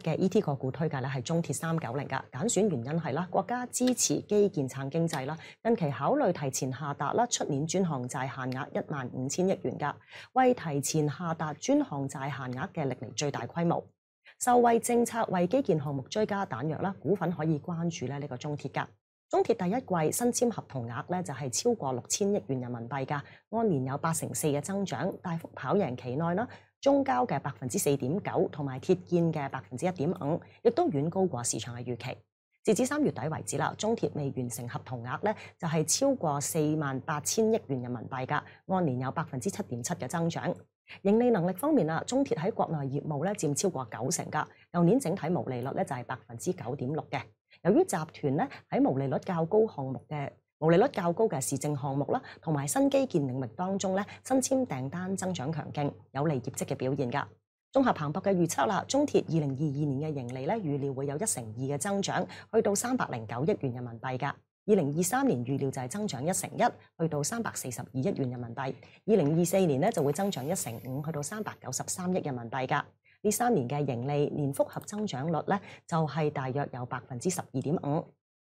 嘅 E T 个股推介咧系中铁三九零噶，拣选原因系啦，国家支持基建撐经济啦，近期考虑提前下达啦出年专项债限额一万五千亿元噶，为提前下达专项债限额嘅历嚟最大规模，受惠政策为基建项目追加弹药啦，股份可以关注咧呢个中铁噶。中铁第一季新签合同额咧就係超过六千亿元人民币噶，按年有八成四嘅增长，大幅跑赢期内啦，中交嘅百分之四点九同埋铁建嘅百分之一点五，亦都远高过市场嘅预期。截至三月底为止啦，中铁未完成合同额咧就係超过四万八千亿元人民币噶，按年有百分之七点七嘅增长。盈利能力方面啊，中铁喺国内业务咧占超过九成噶，旧年整体毛利率咧就係百分之九点六嘅。由於集團咧喺毛利率較高項目嘅毛利率較高嘅市政項目啦，同埋新基建領域當中咧，新簽訂單增長強勁，有利業績嘅表現㗎。綜合彭博嘅預測啦，中鐵二零二二年嘅盈利咧預料會有一成二嘅增長，去到三百零九億元人民幣㗎。二零二三年預料就係增長一成一，去到三百四十二億元人民幣。二零二四年咧就會增長一成五，去到三百九十三億人民幣㗎。呢三年嘅盈利年复合增长率咧，就系大约有百分之十二点五。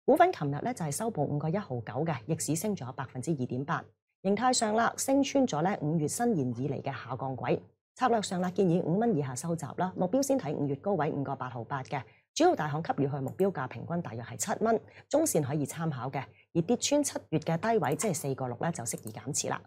股份琴日咧就系收报五个一毫九嘅，逆市升咗百分之二点八。形态上啦，升穿咗咧五月新年以嚟嘅下降轨。策略上啦，建议五蚊以下收集啦。目标先睇五月高位五个八毫八嘅。主要大行给予佢目标价平均大约系七蚊，中线可以参考嘅。而跌穿七月嘅低位即系四个六咧，就适宜减持啦。